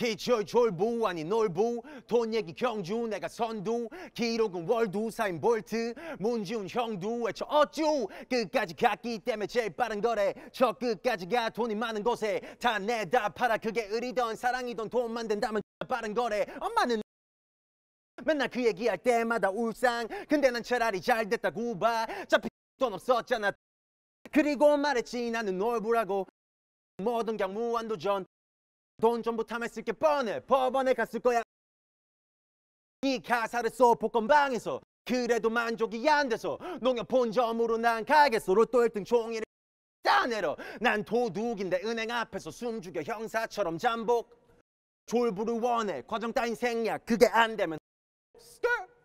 기절졸모 아니 놀부 돈 얘기 경주 내가 선두 기록은 월두 사인 볼트 문지훈 형두 외쳐 어쭈 끝까지 갔기 때문에 제일 빠른 거래 저 끝까지 가 돈이 많은 곳에 다 내다 팔아 그게 의리던 사랑이던 돈만 된다면 빠른 거래 엄마는 맨날 그 얘기할 때마다 울상 근데 난 차라리 잘 됐다고 봐 잡히 돈 없었잖아 그리고 말했지 나는 놀부라고 모든 경무 완도전 돈 전부 탐했을 게 뻔해 법원에 갔을 거야 이 가사를 써 복권방에서 그래도 만족이 안 돼서 농협 본점으로 난 가겠어 로또 1등 종이를 따내려 난 도둑인데 은행 앞에서 숨죽여 형사처럼 잠복 졸부를 원해 과정 따윈 생략 그게 안 되면 스컬